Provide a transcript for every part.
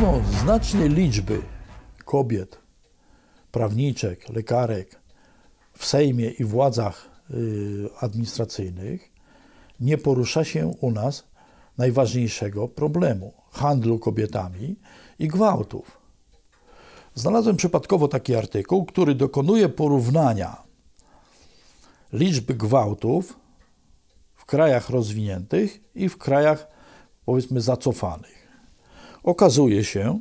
mimo znacznej liczby kobiet, prawniczek, lekarek w Sejmie i władzach y, administracyjnych, nie porusza się u nas najważniejszego problemu handlu kobietami i gwałtów. Znalazłem przypadkowo taki artykuł, który dokonuje porównania liczby gwałtów w krajach rozwiniętych i w krajach, powiedzmy, zacofanych okazuje się,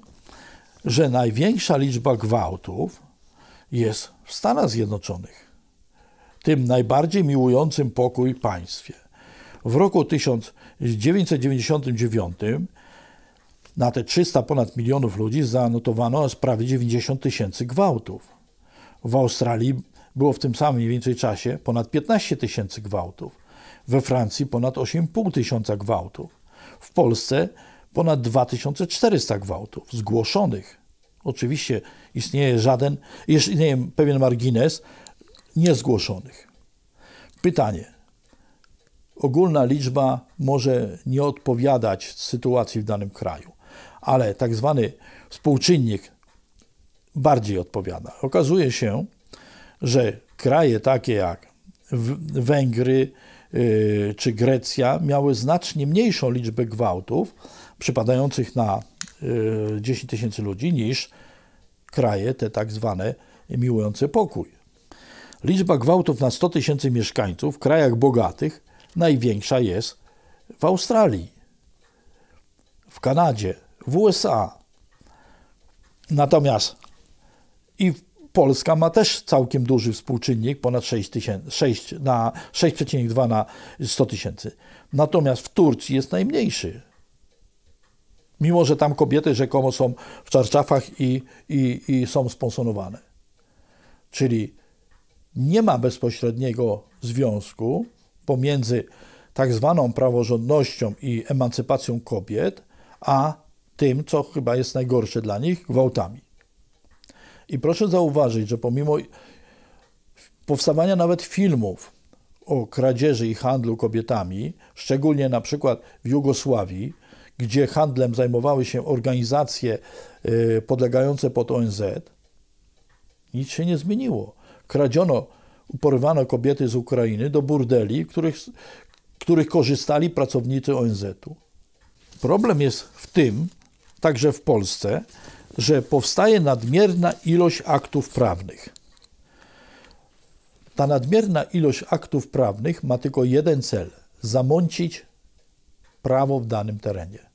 że największa liczba gwałtów jest w Stanach Zjednoczonych, tym najbardziej miłującym pokój państwie. W roku 1999 na te 300 ponad milionów ludzi zanotowano prawie 90 tysięcy gwałtów. W Australii było w tym samym mniej więcej czasie ponad 15 tysięcy gwałtów. We Francji ponad 8,5 tysiąca gwałtów. W Polsce ponad 2400 gwałtów zgłoszonych. Oczywiście istnieje żaden, istnieje pewien margines niezgłoszonych. Pytanie. Ogólna liczba może nie odpowiadać sytuacji w danym kraju, ale tak zwany współczynnik bardziej odpowiada. Okazuje się, że kraje takie jak Węgry y, czy Grecja miały znacznie mniejszą liczbę gwałtów, przypadających na 10 y, tysięcy ludzi niż kraje te tak zwane miłujące pokój. Liczba gwałtów na 100 tysięcy mieszkańców w krajach bogatych największa jest w Australii, w Kanadzie, w USA. Natomiast i Polska ma też całkiem duży współczynnik, ponad 6,2 na 100 tysięcy. Natomiast w Turcji jest najmniejszy, mimo że tam kobiety rzekomo są w czarczafach i, i, i są sponsorowane. Czyli nie ma bezpośredniego związku pomiędzy tak zwaną praworządnością i emancypacją kobiet, a tym, co chyba jest najgorsze dla nich, gwałtami. I proszę zauważyć, że pomimo powstawania nawet filmów o kradzieży i handlu kobietami, szczególnie na przykład w Jugosławii, gdzie handlem zajmowały się organizacje y, podlegające pod ONZ, nic się nie zmieniło. Kradziono, porywano kobiety z Ukrainy do burdeli, których, których korzystali pracownicy ONZ-u. Problem jest w tym, także w Polsce, że powstaje nadmierna ilość aktów prawnych. Ta nadmierna ilość aktów prawnych ma tylko jeden cel: zamącić prawo w danym terenie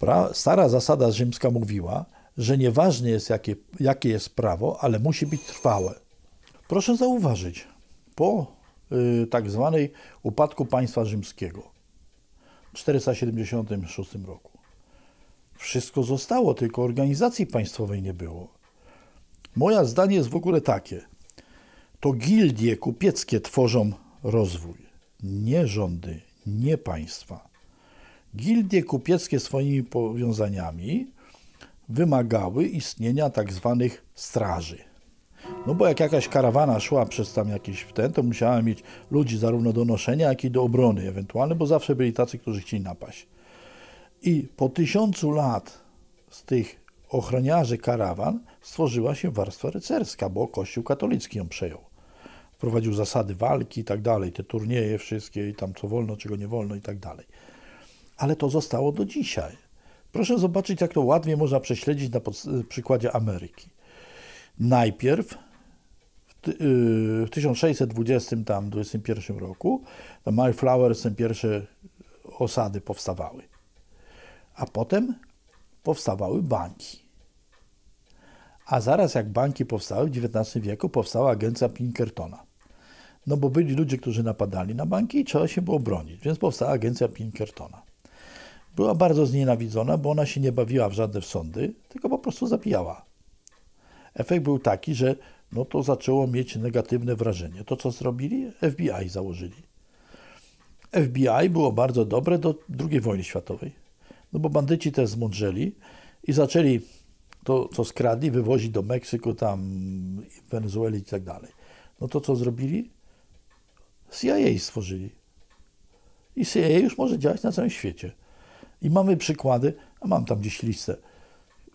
pra, stara zasada rzymska mówiła, że nieważne jest jakie, jakie jest prawo, ale musi być trwałe. Proszę zauważyć, po y, tak zwanej upadku państwa rzymskiego w 476 roku wszystko zostało, tylko organizacji państwowej nie było. Moje zdanie jest w ogóle takie. To gildie kupieckie tworzą rozwój, nie rządy, nie państwa. Gildie kupieckie swoimi powiązaniami wymagały istnienia tak zwanych straży. No bo jak jakaś karawana szła przez tam jakiś ten, to musiała mieć ludzi zarówno do noszenia, jak i do obrony ewentualnie, bo zawsze byli tacy, którzy chcieli napaść. I po tysiącu lat z tych ochroniarzy karawan stworzyła się warstwa rycerska, bo Kościół katolicki ją przejął. Wprowadził zasady walki i tak dalej, te turnieje wszystkie i tam co wolno, czego nie wolno i tak dalej ale to zostało do dzisiaj. Proszę zobaczyć, jak to ładnie można prześledzić na y, przykładzie Ameryki. Najpierw w 1620 y, tam 21 roku na Mayflowers pierwsze osady powstawały. A potem powstawały banki. A zaraz jak banki powstały w XIX wieku, powstała agencja Pinkertona. No bo byli ludzie, którzy napadali na banki i trzeba się było bronić, więc powstała agencja Pinkertona. Była bardzo znienawidzona, bo ona się nie bawiła w żadne sądy, tylko po prostu zapijała. Efekt był taki, że no to zaczęło mieć negatywne wrażenie. To co zrobili? FBI założyli. FBI było bardzo dobre do II wojny światowej, no bo bandyci też zmądrzeli i zaczęli to, co skradli, wywozić do Meksyku, tam Wenezueli i tak dalej. No to co zrobili? CIA stworzyli. I CIA już może działać na całym świecie. I mamy przykłady, a mam tam gdzieś listę,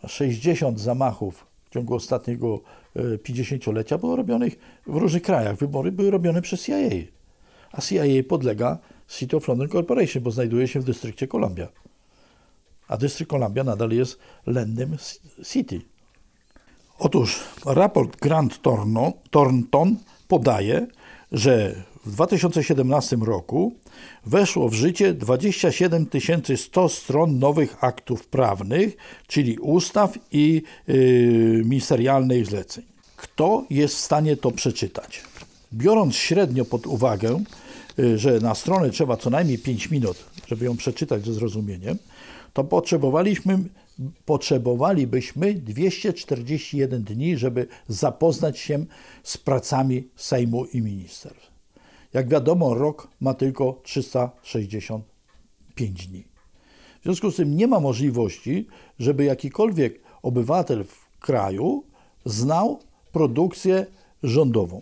60 zamachów w ciągu ostatniego 50-lecia e, było robionych w różnych krajach. Wybory były robione przez CIA, a CIA podlega City of London Corporation, bo znajduje się w dystrykcie Columbia. A dystrykt Columbia nadal jest lędem city. Otóż raport Grant Thornton podaje, że w 2017 roku weszło w życie 27 100 stron nowych aktów prawnych, czyli ustaw i yy, ministerialnych zleceń. Kto jest w stanie to przeczytać? Biorąc średnio pod uwagę, yy, że na stronę trzeba co najmniej 5 minut, żeby ją przeczytać ze zrozumieniem, to potrzebowaliśmy potrzebowalibyśmy 241 dni, żeby zapoznać się z pracami Sejmu i Ministerstw. Jak wiadomo, rok ma tylko 365 dni. W związku z tym nie ma możliwości, żeby jakikolwiek obywatel w kraju znał produkcję rządową.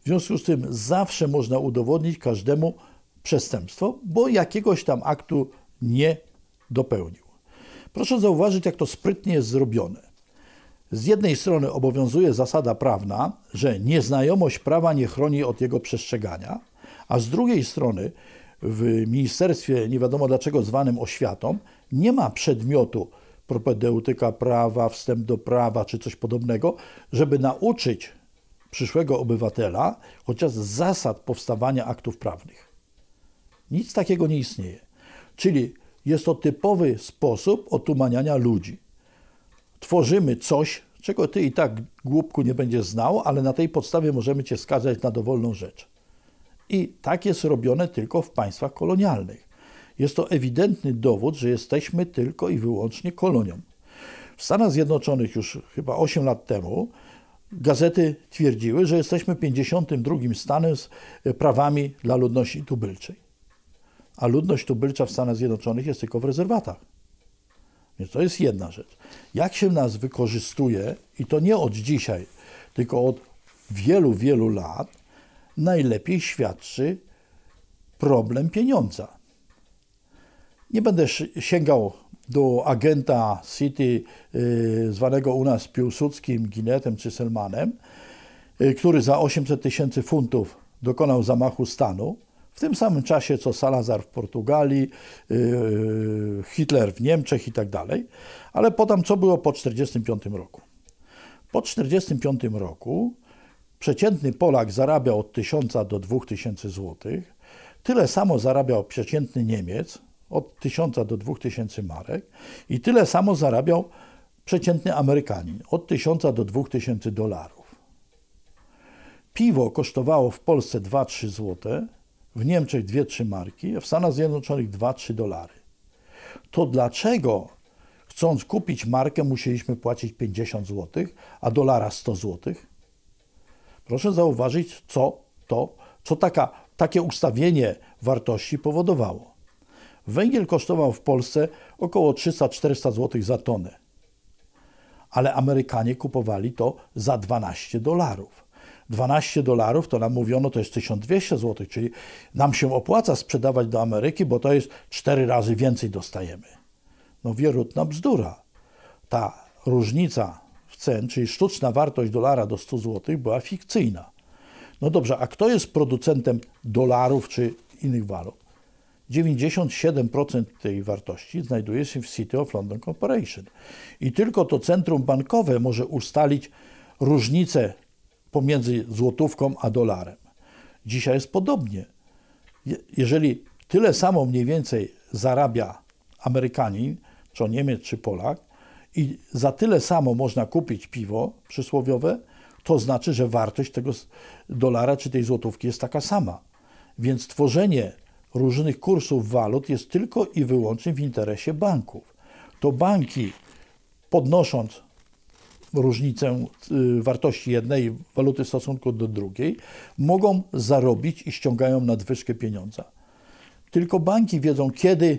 W związku z tym zawsze można udowodnić każdemu przestępstwo, bo jakiegoś tam aktu nie dopełnił. Proszę zauważyć, jak to sprytnie jest zrobione. Z jednej strony obowiązuje zasada prawna, że nieznajomość prawa nie chroni od jego przestrzegania, a z drugiej strony w ministerstwie nie wiadomo dlaczego zwanym oświatą nie ma przedmiotu propedeutyka prawa, wstęp do prawa czy coś podobnego, żeby nauczyć przyszłego obywatela chociaż zasad powstawania aktów prawnych. Nic takiego nie istnieje. Czyli jest to typowy sposób otumaniania ludzi. Tworzymy coś, czego ty i tak głupku nie będziesz znał, ale na tej podstawie możemy cię skazać na dowolną rzecz. I tak jest robione tylko w państwach kolonialnych. Jest to ewidentny dowód, że jesteśmy tylko i wyłącznie kolonią. W Stanach Zjednoczonych już chyba 8 lat temu gazety twierdziły, że jesteśmy 52 stanem z prawami dla ludności tubylczej a ludność tubylcza w Stanach Zjednoczonych jest tylko w rezerwatach. Więc to jest jedna rzecz. Jak się nas wykorzystuje, i to nie od dzisiaj, tylko od wielu, wielu lat, najlepiej świadczy problem pieniądza. Nie będę sięgał do agenta City, y, zwanego u nas Piłsudskim, Ginetem czy Selmanem, y, który za 800 tysięcy funtów dokonał zamachu stanu w tym samym czasie co Salazar w Portugalii, yy, Hitler w Niemczech i tak dalej. Ale podam, co było po 1945 roku. Po 1945 roku przeciętny Polak zarabiał od 1000 do 2000 złotych. Tyle samo zarabiał przeciętny Niemiec od 1000 do 2000 marek i tyle samo zarabiał przeciętny Amerykanin od 1000 do 2000 dolarów. Piwo kosztowało w Polsce 2-3 złote, w Niemczech 2-3 marki, a w Stanach Zjednoczonych 2-3 dolary. To dlaczego chcąc kupić markę musieliśmy płacić 50 zł, a dolara 100 zł? Proszę zauważyć, co to, co taka, takie ustawienie wartości powodowało. Węgiel kosztował w Polsce około 300-400 zł za tonę, ale Amerykanie kupowali to za 12 dolarów. 12 dolarów, to nam mówiono, to jest 1200 zł, czyli nam się opłaca sprzedawać do Ameryki, bo to jest 4 razy więcej dostajemy. No wierutna bzdura. Ta różnica w cen, czyli sztuczna wartość dolara do 100 zł była fikcyjna. No dobrze, a kto jest producentem dolarów czy innych walut? 97% tej wartości znajduje się w City of London Corporation. I tylko to centrum bankowe może ustalić różnicę pomiędzy złotówką a dolarem. Dzisiaj jest podobnie. Jeżeli tyle samo mniej więcej zarabia Amerykanin, czy Niemiec, czy Polak, i za tyle samo można kupić piwo przysłowiowe, to znaczy, że wartość tego dolara czy tej złotówki jest taka sama. Więc tworzenie różnych kursów walut jest tylko i wyłącznie w interesie banków. To banki podnosząc różnicę y, wartości jednej waluty w stosunku do drugiej, mogą zarobić i ściągają nadwyżkę pieniądza. Tylko banki wiedzą, kiedy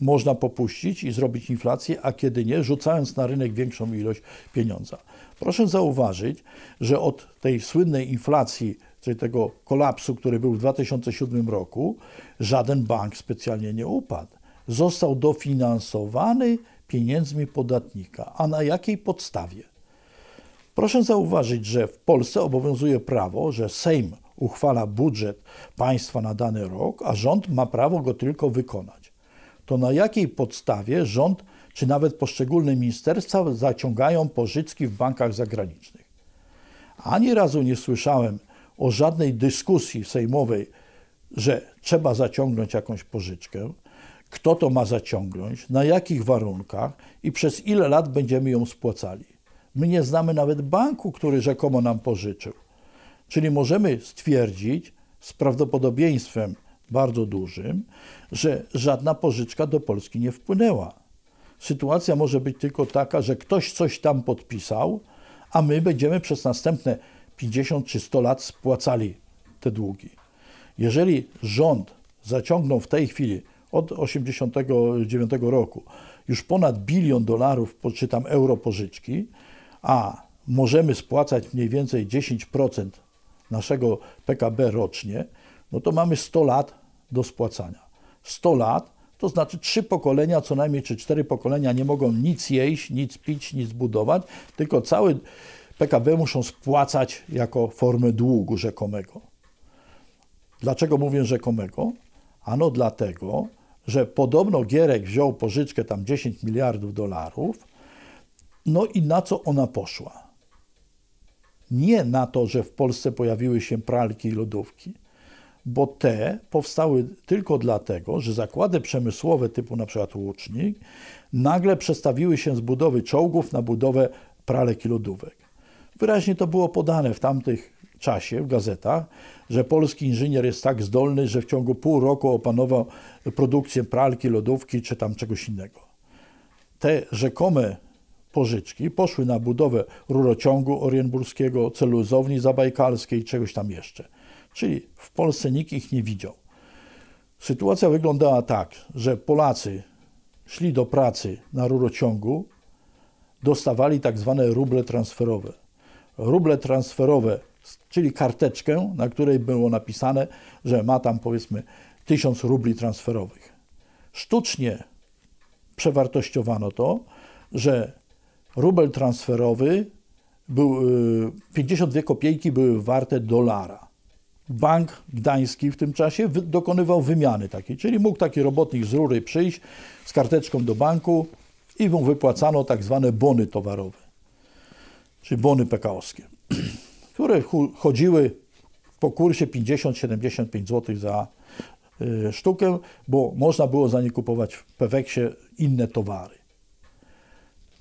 można popuścić i zrobić inflację, a kiedy nie, rzucając na rynek większą ilość pieniądza. Proszę zauważyć, że od tej słynnej inflacji, czyli tego kolapsu, który był w 2007 roku, żaden bank specjalnie nie upadł. Został dofinansowany pieniędzmi podatnika. A na jakiej podstawie? Proszę zauważyć, że w Polsce obowiązuje prawo, że Sejm uchwala budżet państwa na dany rok, a rząd ma prawo go tylko wykonać. To na jakiej podstawie rząd czy nawet poszczególne ministerstwa zaciągają pożyczki w bankach zagranicznych? Ani razu nie słyszałem o żadnej dyskusji sejmowej, że trzeba zaciągnąć jakąś pożyczkę kto to ma zaciągnąć, na jakich warunkach i przez ile lat będziemy ją spłacali. My nie znamy nawet banku, który rzekomo nam pożyczył. Czyli możemy stwierdzić z prawdopodobieństwem bardzo dużym, że żadna pożyczka do Polski nie wpłynęła. Sytuacja może być tylko taka, że ktoś coś tam podpisał, a my będziemy przez następne 50 czy 100 lat spłacali te długi. Jeżeli rząd zaciągnął w tej chwili od 1989 roku już ponad bilion dolarów, tam euro pożyczki, a możemy spłacać mniej więcej 10% naszego PKB rocznie, no to mamy 100 lat do spłacania. 100 lat to znaczy trzy pokolenia, co najmniej czy cztery pokolenia nie mogą nic jeść, nic pić, nic budować, tylko cały PKB muszą spłacać jako formę długu rzekomego. Dlaczego mówię rzekomego? Ano dlatego, że podobno Gierek wziął pożyczkę tam 10 miliardów dolarów, no i na co ona poszła? Nie na to, że w Polsce pojawiły się pralki i lodówki, bo te powstały tylko dlatego, że zakłady przemysłowe typu na przykład Łucznik nagle przestawiły się z budowy czołgów na budowę pralek i lodówek. Wyraźnie to było podane w tamtych czasie w gazetach, że polski inżynier jest tak zdolny, że w ciągu pół roku opanował produkcję pralki, lodówki czy tam czegoś innego. Te rzekome pożyczki poszły na budowę rurociągu orienburskiego, celuzowni zabajkalskiej czegoś tam jeszcze. Czyli w Polsce nikt ich nie widział. Sytuacja wyglądała tak, że Polacy szli do pracy na rurociągu, dostawali tak zwane ruble transferowe. Ruble transferowe czyli karteczkę, na której było napisane, że ma tam powiedzmy 1000 rubli transferowych. Sztucznie przewartościowano to, że rubel transferowy był, 52 y, kopiejki były warte dolara. Bank Gdański w tym czasie dokonywał wymiany takiej, czyli mógł taki robotnik z rury przyjść z karteczką do banku i mu wypłacano tak zwane bony towarowe, czy bony pko które chodziły po kursie 50-75 zł za y, sztukę, bo można było za nie kupować w Peweksie inne towary.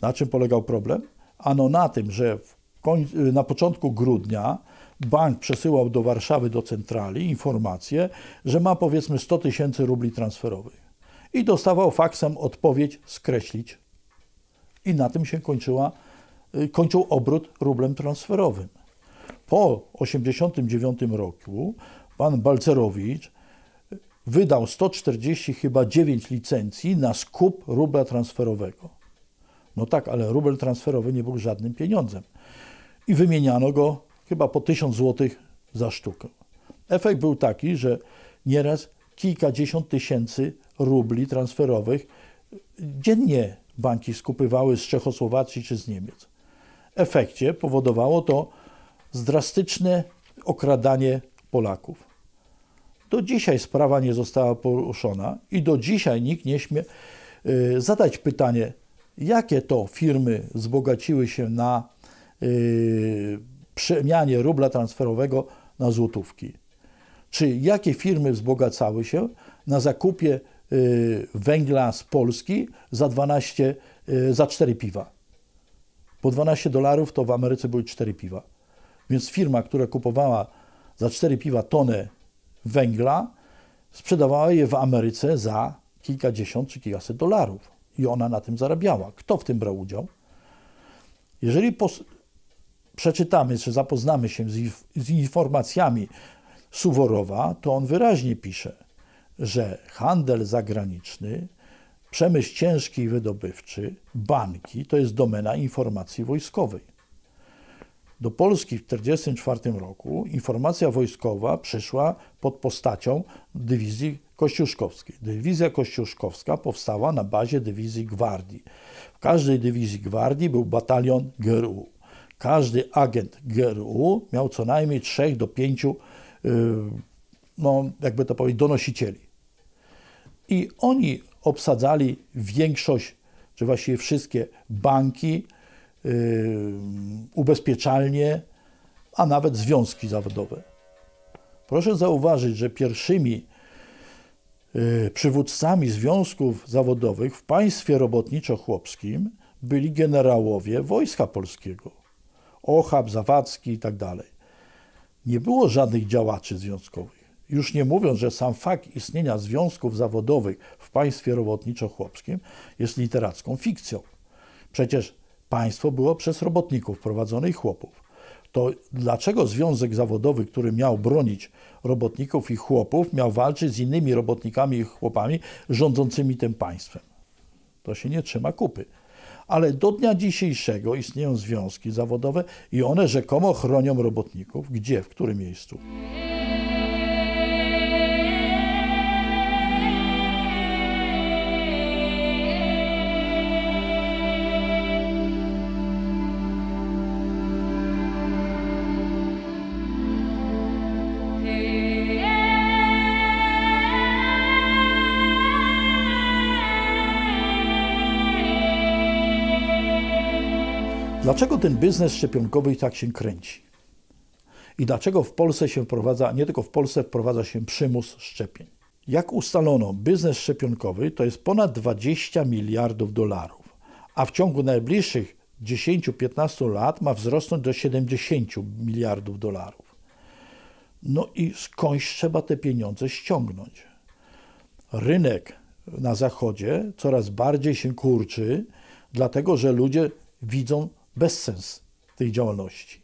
Na czym polegał problem? Ano na tym, że y, na początku grudnia bank przesyłał do Warszawy, do centrali informację, że ma powiedzmy 100 tysięcy rubli transferowych i dostawał faksem odpowiedź skreślić. I na tym się kończyła, y, kończył obrót rublem transferowym po 1989 roku pan Balcerowicz wydał 140 chyba 9 licencji na skup rubla transferowego. No tak, ale rubel transferowy nie był żadnym pieniądzem. I wymieniano go chyba po 1000 zł za sztukę. Efekt był taki, że nieraz kilkadziesiąt tysięcy rubli transferowych dziennie banki skupywały z Czechosłowacji czy z Niemiec. Efekcie powodowało to drastyczne okradanie Polaków. Do dzisiaj sprawa nie została poruszona i do dzisiaj nikt nie śmie y, zadać pytanie, jakie to firmy wzbogaciły się na y, przemianie rubla transferowego na złotówki. Czy jakie firmy wzbogacały się na zakupie y, węgla z Polski za 12, za 4 piwa? Po 12 dolarów to w Ameryce były 4 piwa. Więc firma, która kupowała za 4 piwa tonę węgla, sprzedawała je w Ameryce za kilkadziesiąt czy kilkaset dolarów. I ona na tym zarabiała. Kto w tym brał udział? Jeżeli przeczytamy czy zapoznamy się z, inf z informacjami Suworowa, to on wyraźnie pisze, że handel zagraniczny, przemysł ciężki i wydobywczy, banki to jest domena informacji wojskowej. Do Polski w 1944 roku informacja wojskowa przyszła pod postacią dywizji kościuszkowskiej. Dywizja kościuszkowska powstała na bazie dywizji gwardii. W każdej dywizji gwardii był batalion GRU. Każdy agent GRU miał co najmniej 3 do 5, y, no jakby to powiedzieć, donosicieli. I oni obsadzali większość, czy właściwie wszystkie banki, Y, ubezpieczalnie, a nawet związki zawodowe. Proszę zauważyć, że pierwszymi y, przywódcami związków zawodowych w państwie robotniczo-chłopskim byli generałowie Wojska Polskiego. Ochab, Zawadzki itd. Tak nie było żadnych działaczy związkowych. Już nie mówiąc, że sam fakt istnienia związków zawodowych w państwie robotniczo-chłopskim jest literacką fikcją. Przecież państwo było przez robotników prowadzone i chłopów. To dlaczego związek zawodowy, który miał bronić robotników i chłopów, miał walczyć z innymi robotnikami i chłopami rządzącymi tym państwem? To się nie trzyma kupy. Ale do dnia dzisiejszego istnieją związki zawodowe i one rzekomo chronią robotników. Gdzie? W którym miejscu? dlaczego ten biznes szczepionkowy tak się kręci? I dlaczego w Polsce się wprowadza, nie tylko w Polsce, wprowadza się przymus szczepień? Jak ustalono, biznes szczepionkowy to jest ponad 20 miliardów dolarów, a w ciągu najbliższych 10-15 lat ma wzrosnąć do 70 miliardów dolarów. No i skądś trzeba te pieniądze ściągnąć. Rynek na zachodzie coraz bardziej się kurczy, dlatego że ludzie widzą bezsens tej działalności.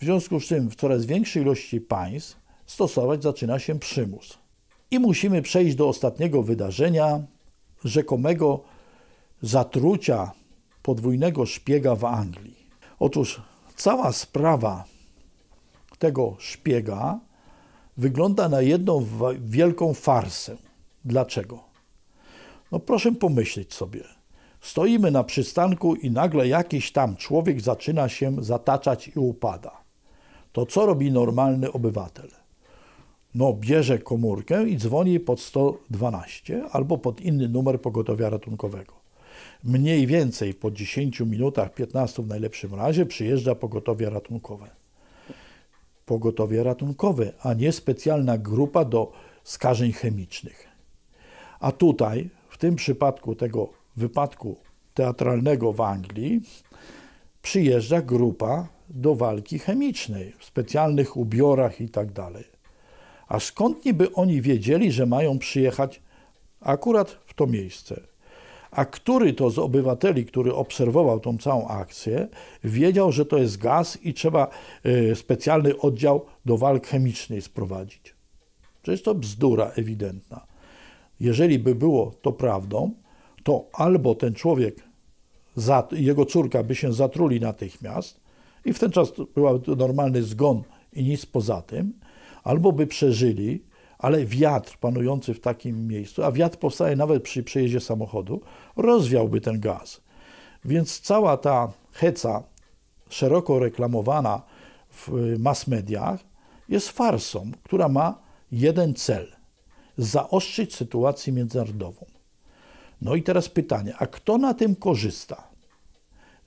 W związku z tym w coraz większej ilości państw stosować zaczyna się przymus. I musimy przejść do ostatniego wydarzenia, rzekomego zatrucia podwójnego szpiega w Anglii. Otóż cała sprawa tego szpiega wygląda na jedną wielką farsę. Dlaczego? No proszę pomyśleć sobie. Stoimy na przystanku i nagle jakiś tam człowiek zaczyna się zataczać i upada. To co robi normalny obywatel? No, bierze komórkę i dzwoni pod 112 albo pod inny numer pogotowia ratunkowego. Mniej więcej po 10 minutach, 15 w najlepszym razie, przyjeżdża pogotowie ratunkowe. Pogotowie ratunkowe, a nie specjalna grupa do skażeń chemicznych. A tutaj, w tym przypadku tego wypadku teatralnego w Anglii przyjeżdża grupa do walki chemicznej w specjalnych ubiorach i tak dalej. A skąd niby oni wiedzieli, że mają przyjechać akurat w to miejsce? A który to z obywateli, który obserwował tą całą akcję, wiedział, że to jest gaz i trzeba e, specjalny oddział do walk chemicznej sprowadzić? Przecież to bzdura ewidentna. Jeżeli by było to prawdą, to albo ten człowiek, jego córka by się zatruli natychmiast i w ten czas to normalny zgon i nic poza tym, albo by przeżyli, ale wiatr panujący w takim miejscu, a wiatr powstaje nawet przy przejeździe samochodu, rozwiałby ten gaz. Więc cała ta heca, szeroko reklamowana w y, mass mediach, jest farsą, która ma jeden cel zaostrzyć sytuację międzynarodową. No i teraz pytanie, a kto na tym korzysta?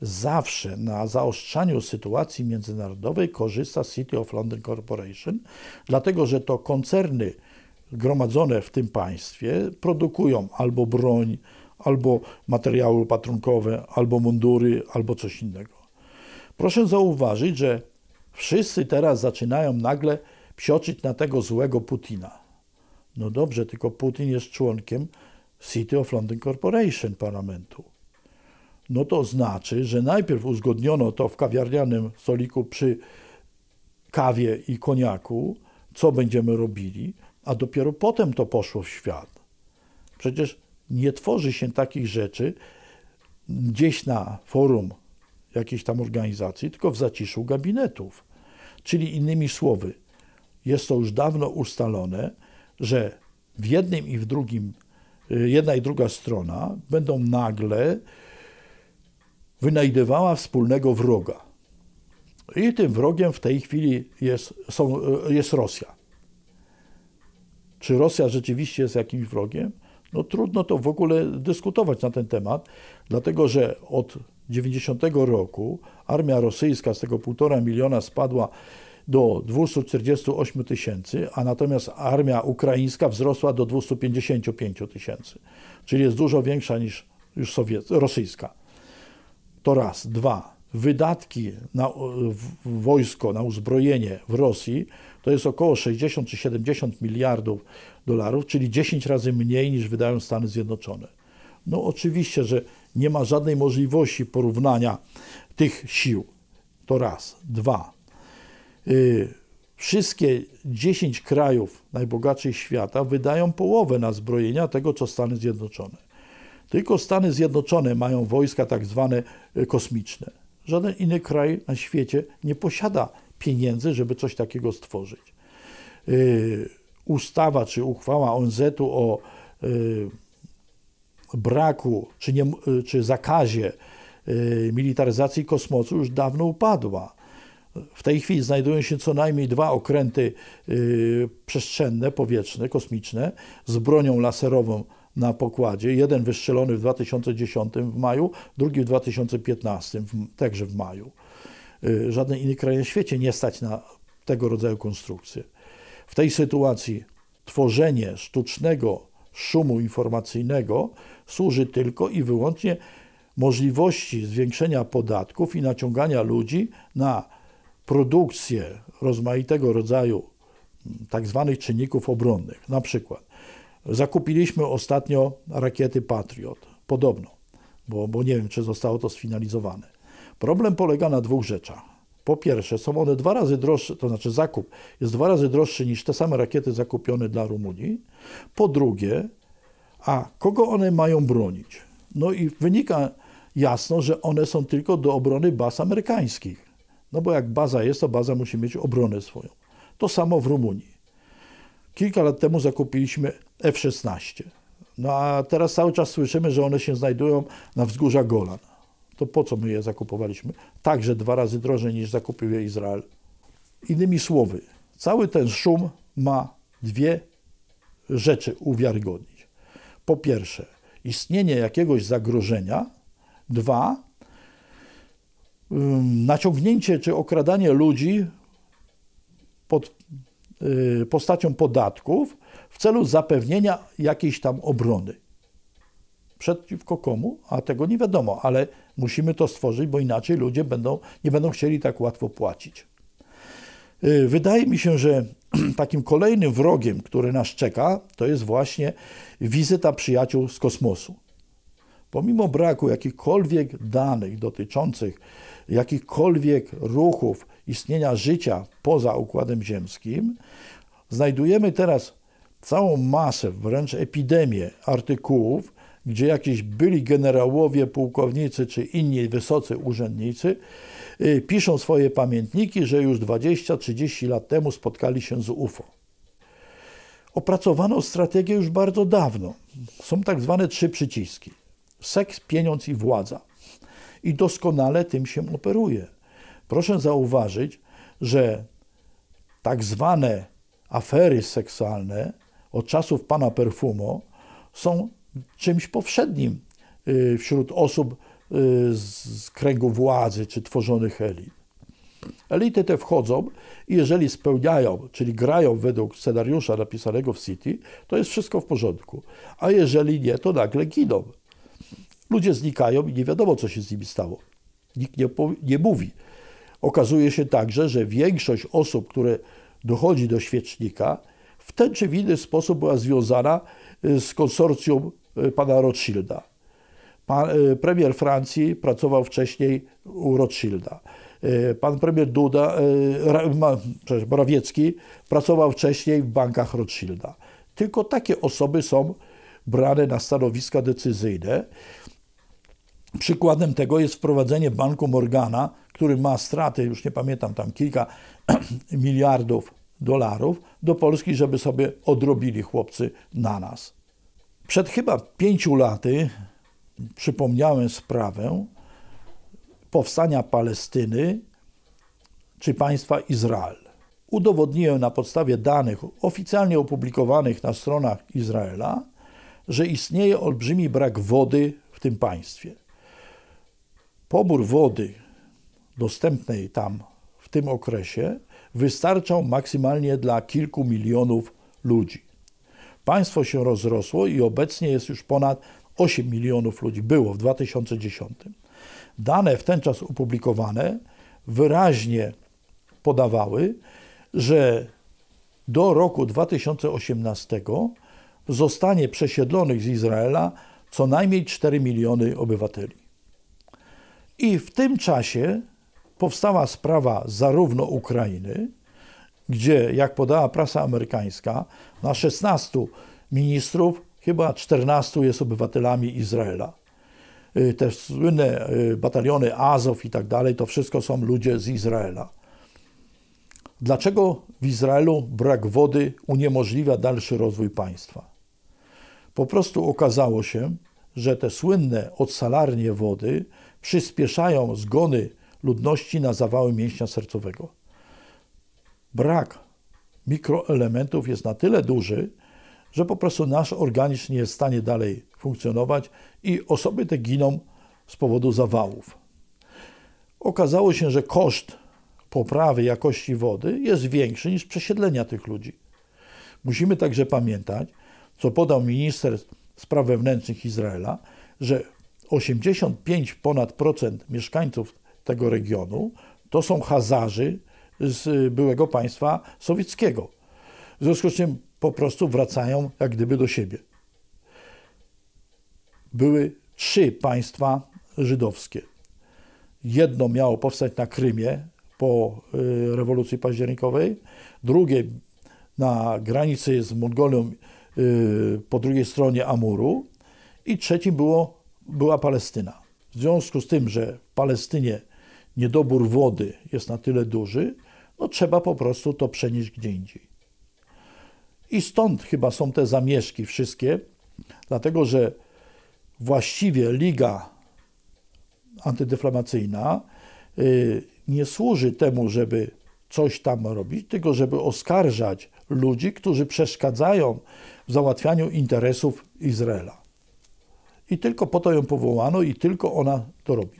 Zawsze na zaostrzaniu sytuacji międzynarodowej korzysta City of London Corporation, dlatego że to koncerny gromadzone w tym państwie produkują albo broń, albo materiały patrunkowe, albo mundury, albo coś innego. Proszę zauważyć, że wszyscy teraz zaczynają nagle psioczyć na tego złego Putina. No dobrze, tylko Putin jest członkiem City of London Corporation parlamentu. No to znaczy, że najpierw uzgodniono to w kawiarnianym stoliku przy kawie i koniaku, co będziemy robili, a dopiero potem to poszło w świat. Przecież nie tworzy się takich rzeczy gdzieś na forum jakiejś tam organizacji, tylko w zaciszu gabinetów. Czyli innymi słowy, jest to już dawno ustalone, że w jednym i w drugim Y, jedna i druga strona będą nagle wynajdywała wspólnego wroga. I tym wrogiem w tej chwili jest, są, y, jest Rosja. Czy Rosja rzeczywiście jest jakimś wrogiem? No trudno to w ogóle dyskutować na ten temat, dlatego że od 90 roku armia rosyjska z tego półtora miliona spadła do 248 tysięcy, a natomiast armia ukraińska wzrosła do 255 tysięcy, czyli jest dużo większa niż już sowiec, rosyjska. To raz. Dwa. Wydatki na wojsko, na uzbrojenie w Rosji to jest około 60 czy 70 miliardów dolarów, czyli 10 razy mniej niż wydają Stany Zjednoczone. No oczywiście, że nie ma żadnej możliwości porównania tych sił. To raz. Dwa Y, wszystkie 10 krajów najbogatszych świata wydają połowę na zbrojenia tego, co Stany Zjednoczone. Tylko Stany Zjednoczone mają wojska tak zwane y, kosmiczne. Żaden inny kraj na świecie nie posiada pieniędzy, żeby coś takiego stworzyć. Y, ustawa czy uchwała ONZ-u o braku czy, nie, czy zakazie militaryzacji kosmosu już dawno upadła. W tej chwili znajdują się co najmniej dwa okręty y, przestrzenne, powietrzne, kosmiczne z bronią laserową na pokładzie. Jeden wystrzelony w 2010 w maju, drugi w 2015, w, także w maju. Y, żadne inny kraj na świecie nie stać na tego rodzaju konstrukcje. W tej sytuacji tworzenie sztucznego szumu informacyjnego służy tylko i wyłącznie możliwości zwiększenia podatków i naciągania ludzi na produkcję rozmaitego rodzaju mm, tak zwanych czynników obronnych. Na przykład zakupiliśmy ostatnio rakiety Patriot, podobno, bo, bo nie wiem, czy zostało to sfinalizowane. Problem polega na dwóch rzeczach. Po pierwsze, są one dwa razy droższe, to znaczy zakup jest dwa razy droższy niż te same rakiety zakupione dla Rumunii. Po drugie, a kogo one mają bronić? No i wynika jasno, że one są tylko do obrony baz amerykańskich. No bo jak baza jest, to baza musi mieć obronę swoją. To samo w Rumunii. Kilka lat temu zakupiliśmy F-16. No a teraz cały czas słyszymy, że one się znajdują na wzgórzach Golan. To po co my je zakupowaliśmy? Także dwa razy drożej niż zakupił je Izrael. Innymi słowy, cały ten szum ma dwie rzeczy uwiarygodnić. Po pierwsze, istnienie jakiegoś zagrożenia. Dwa, naciągnięcie czy okradanie ludzi pod y, postacią podatków w celu zapewnienia jakiejś tam obrony. Przeciwko komu? A tego nie wiadomo, ale musimy to stworzyć, bo inaczej ludzie będą, nie będą chcieli tak łatwo płacić. Y, wydaje mi się, że takim kolejnym wrogiem, który nas czeka, to jest właśnie wizyta przyjaciół z kosmosu. Pomimo braku jakichkolwiek danych dotyczących jakichkolwiek ruchów istnienia życia poza układem ziemskim, znajdujemy teraz całą masę, wręcz epidemię artykułów, gdzie jakiś byli generałowie, pułkownicy czy inni wysocy urzędnicy y, piszą swoje pamiętniki, że już 20-30 lat temu spotkali się z UFO. Opracowano strategię już bardzo dawno. Są tak zwane trzy przyciski: seks, pieniądz i władza i doskonale tym się operuje. Proszę zauważyć, że tak zwane afery seksualne od czasów pana Perfumo są czymś powszednim y, wśród osób y, z kręgu władzy czy tworzonych elit. Elity te wchodzą i jeżeli spełniają, czyli grają według scenariusza napisanego w City, to jest wszystko w porządku. A jeżeli nie, to nagle giną. Ludzie znikają i nie wiadomo, co się z nimi stało. Nikt nie, nie mówi. Okazuje się także, że większość osób, które dochodzi do świecznika, w ten czy w inny sposób była związana y, z konsorcjum y, pana Rothschilda. Pan, y, premier Francji pracował wcześniej u Rothschilda. Pan premier Duda, Morawiecki pracował wcześniej w bankach Rothschilda. Tylko takie osoby są brane na stanowiska decyzyjne Przykładem tego jest wprowadzenie banku Morgana, który ma straty, już nie pamiętam, tam kilka miliardów dolarów do Polski, żeby sobie odrobili chłopcy na nas. Przed chyba pięciu laty przypomniałem sprawę powstania Palestyny czy państwa Izrael. Udowodniłem na podstawie danych oficjalnie opublikowanych na stronach Izraela, że istnieje olbrzymi brak wody w tym państwie pobór wody dostępnej tam w tym okresie wystarczał maksymalnie dla kilku milionów ludzi. Państwo się rozrosło i obecnie jest już ponad 8 milionów ludzi. Było w 2010. Dane w ten czas opublikowane wyraźnie podawały, że do roku 2018 zostanie przesiedlonych z Izraela co najmniej 4 miliony obywateli. I w tym czasie powstała sprawa zarówno Ukrainy, gdzie, jak podała prasa amerykańska, na 16 ministrów, chyba 14 jest obywatelami Izraela. Y, te słynne y, bataliony Azow i tak dalej, to wszystko są ludzie z Izraela. Dlaczego w Izraelu brak wody uniemożliwia dalszy rozwój państwa? Po prostu okazało się, że te słynne odsalarnie wody przyspieszają zgony ludności na zawały mięśnia sercowego. Brak mikroelementów jest na tyle duży, że po prostu nasz organizm nie jest w stanie dalej funkcjonować i osoby te giną z powodu zawałów. Okazało się, że koszt poprawy jakości wody jest większy niż przesiedlenia tych ludzi. Musimy także pamiętać, co podał minister spraw wewnętrznych Izraela, że 85 ponad procent mieszkańców tego regionu to są Hazarzy z y, byłego państwa sowieckiego. W związku z czym po prostu wracają jak gdyby do siebie. Były trzy państwa żydowskie. Jedno miało powstać na Krymie po y, rewolucji październikowej, drugie na granicy z Mongolią y, po drugiej stronie Amuru i trzecim było była Palestyna. W związku z tym, że w Palestynie niedobór wody jest na tyle duży, no trzeba po prostu to przenieść gdzie indziej. I stąd chyba są te zamieszki wszystkie, dlatego że właściwie Liga Antydeflamacyjna y, nie służy temu, żeby coś tam robić, tylko żeby oskarżać ludzi, którzy przeszkadzają w załatwianiu interesów Izraela. I tylko po to ją powołano i tylko ona to robi.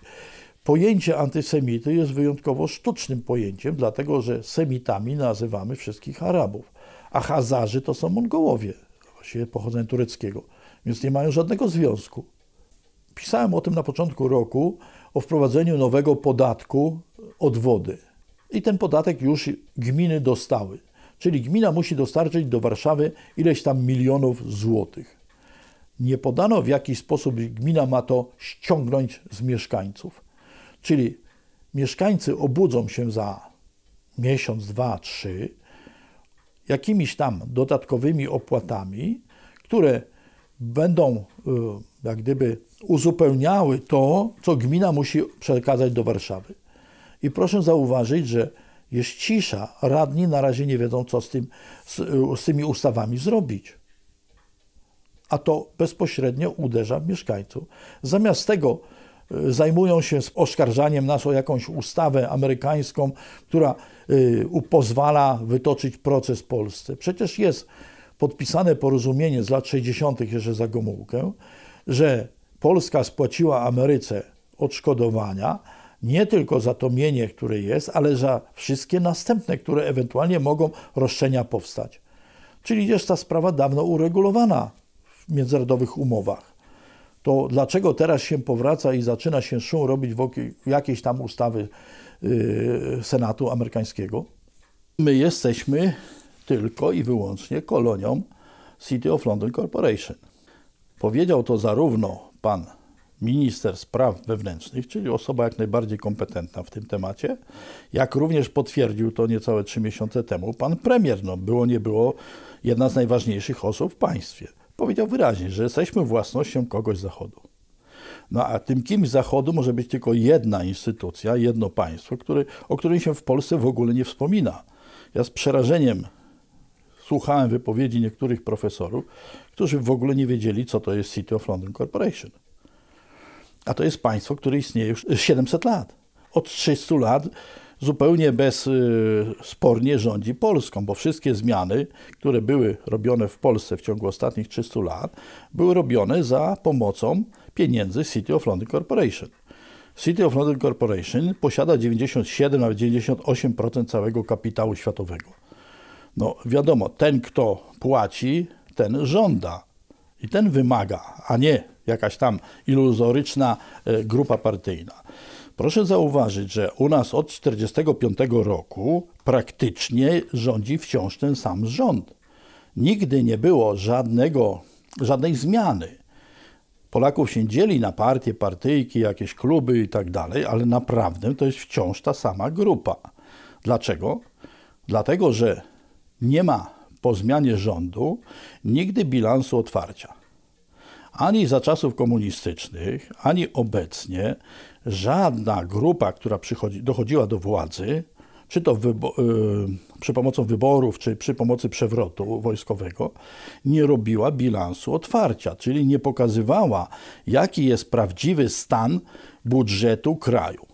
Pojęcie antysemity jest wyjątkowo sztucznym pojęciem, dlatego że semitami nazywamy wszystkich Arabów, a Hazarzy to są Mongołowie, właściwie pochodzenia tureckiego, więc nie mają żadnego związku. Pisałem o tym na początku roku, o wprowadzeniu nowego podatku od wody. I ten podatek już gminy dostały. Czyli gmina musi dostarczyć do Warszawy ileś tam milionów złotych nie podano w jaki sposób gmina ma to ściągnąć z mieszkańców. Czyli mieszkańcy obudzą się za miesiąc, dwa, trzy jakimiś tam dodatkowymi opłatami, które będą y, jak gdyby uzupełniały to, co gmina musi przekazać do Warszawy. I proszę zauważyć, że jest cisza. Radni na razie nie wiedzą, co z, tym, z, y, z tymi ustawami zrobić a to bezpośrednio uderza w mieszkańców. Zamiast tego y, zajmują się oskarżaniem nas o jakąś ustawę amerykańską, która y, pozwala wytoczyć proces Polsce. Przecież jest podpisane porozumienie z lat 60. jeszcze za Gomułkę, że Polska spłaciła Ameryce odszkodowania, nie tylko za to mienie, które jest, ale za wszystkie następne, które ewentualnie mogą roszczenia powstać. Czyli jest ta sprawa dawno uregulowana międzynarodowych umowach. To dlaczego teraz się powraca i zaczyna się szum robić wokół jakiejś tam ustawy y, Senatu amerykańskiego? My jesteśmy tylko i wyłącznie kolonią City of London Corporation. Powiedział to zarówno pan minister spraw wewnętrznych, czyli osoba jak najbardziej kompetentna w tym temacie, jak również potwierdził to niecałe trzy miesiące temu pan premier. No, było nie było jedna z najważniejszych osób w państwie powiedział wyraźnie, że jesteśmy własnością kogoś z Zachodu. No a tym kimś z Zachodu może być tylko jedna instytucja, jedno państwo, który, o którym się w Polsce w ogóle nie wspomina. Ja z przerażeniem słuchałem wypowiedzi niektórych profesorów, którzy w ogóle nie wiedzieli, co to jest City of London Corporation. A to jest państwo, które istnieje już 700 lat. Od 300 lat zupełnie bezspornie y, rządzi Polską, bo wszystkie zmiany, które były robione w Polsce w ciągu ostatnich 300 lat, były robione za pomocą pieniędzy City of London Corporation. City of London Corporation posiada 97, nawet 98% całego kapitału światowego. No wiadomo, ten kto płaci, ten żąda i ten wymaga, a nie jakaś tam iluzoryczna e, grupa partyjna. Proszę zauważyć, że u nas od 1945 roku praktycznie rządzi wciąż ten sam rząd. Nigdy nie było żadnego, żadnej zmiany. Polaków się dzieli na partie, partyjki, jakieś kluby i tak dalej, ale naprawdę to jest wciąż ta sama grupa. Dlaczego? Dlatego, że nie ma po zmianie rządu nigdy bilansu otwarcia. Ani za czasów komunistycznych, ani obecnie żadna grupa, która przychodzi, dochodziła do władzy, czy to y, przy pomocą wyborów, czy przy pomocy przewrotu wojskowego, nie robiła bilansu otwarcia, czyli nie pokazywała, jaki jest prawdziwy stan budżetu kraju.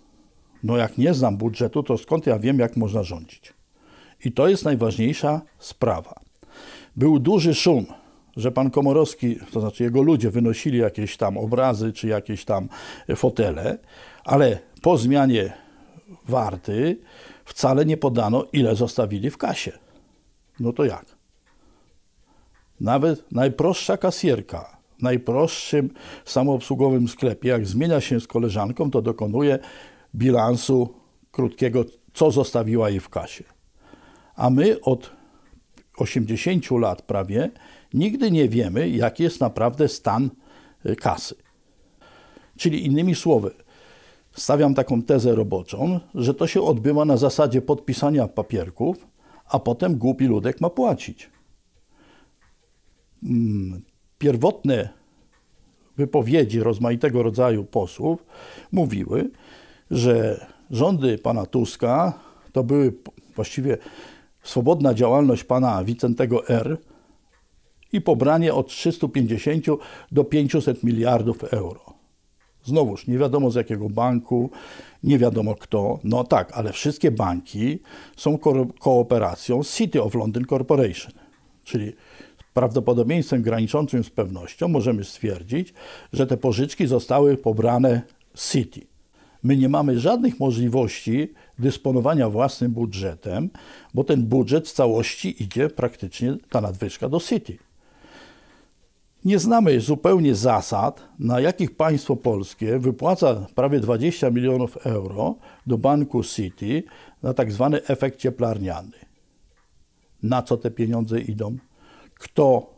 No jak nie znam budżetu, to skąd ja wiem, jak można rządzić? I to jest najważniejsza sprawa. Był duży szum że pan Komorowski, to znaczy jego ludzie, wynosili jakieś tam obrazy czy jakieś tam e, fotele, ale po zmianie warty wcale nie podano, ile zostawili w kasie. No to jak? Nawet najprostsza kasjerka w najprostszym samoobsługowym sklepie, jak zmienia się z koleżanką, to dokonuje bilansu krótkiego, co zostawiła jej w kasie. A my od 80 lat prawie nigdy nie wiemy, jaki jest naprawdę stan y, kasy. Czyli innymi słowy, stawiam taką tezę roboczą, że to się odbywa na zasadzie podpisania papierków, a potem głupi ludek ma płacić. Mm, pierwotne wypowiedzi rozmaitego rodzaju posłów mówiły, że rządy pana Tuska to były właściwie swobodna działalność pana Wicentego R., i pobranie od 350 do 500 miliardów euro. Znowuż nie wiadomo z jakiego banku, nie wiadomo kto. No tak, ale wszystkie banki są ko kooperacją City of London Corporation. Czyli z prawdopodobieństwem graniczącym z pewnością możemy stwierdzić, że te pożyczki zostały pobrane City. My nie mamy żadnych możliwości dysponowania własnym budżetem, bo ten budżet w całości idzie praktycznie ta nadwyżka do City. Nie znamy zupełnie zasad, na jakich państwo polskie wypłaca prawie 20 milionów euro do banku City na tak zwany efekt cieplarniany. Na co te pieniądze idą? Kto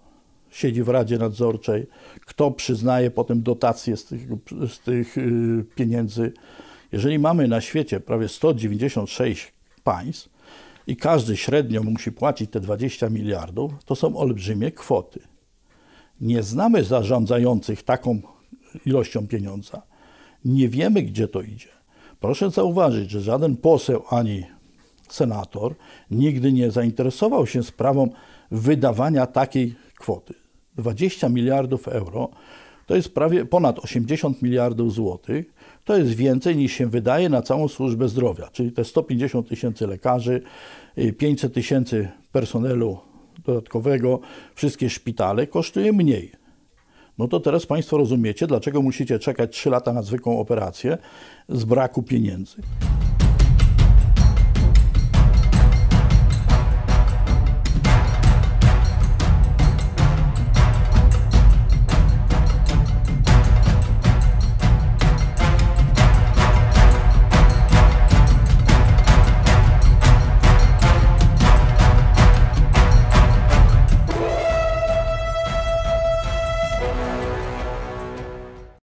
siedzi w Radzie Nadzorczej? Kto przyznaje potem dotacje z tych, z tych y, pieniędzy? Jeżeli mamy na świecie prawie 196 państw i każdy średnio musi płacić te 20 miliardów, to są olbrzymie kwoty nie znamy zarządzających taką ilością pieniądza, nie wiemy, gdzie to idzie. Proszę zauważyć, że żaden poseł ani senator nigdy nie zainteresował się sprawą wydawania takiej kwoty. 20 miliardów euro to jest prawie ponad 80 miliardów złotych. To jest więcej niż się wydaje na całą służbę zdrowia, czyli te 150 tysięcy lekarzy, 500 tysięcy personelu dodatkowego, wszystkie szpitale kosztuje mniej. No to teraz Państwo rozumiecie, dlaczego musicie czekać 3 lata na zwykłą operację z braku pieniędzy.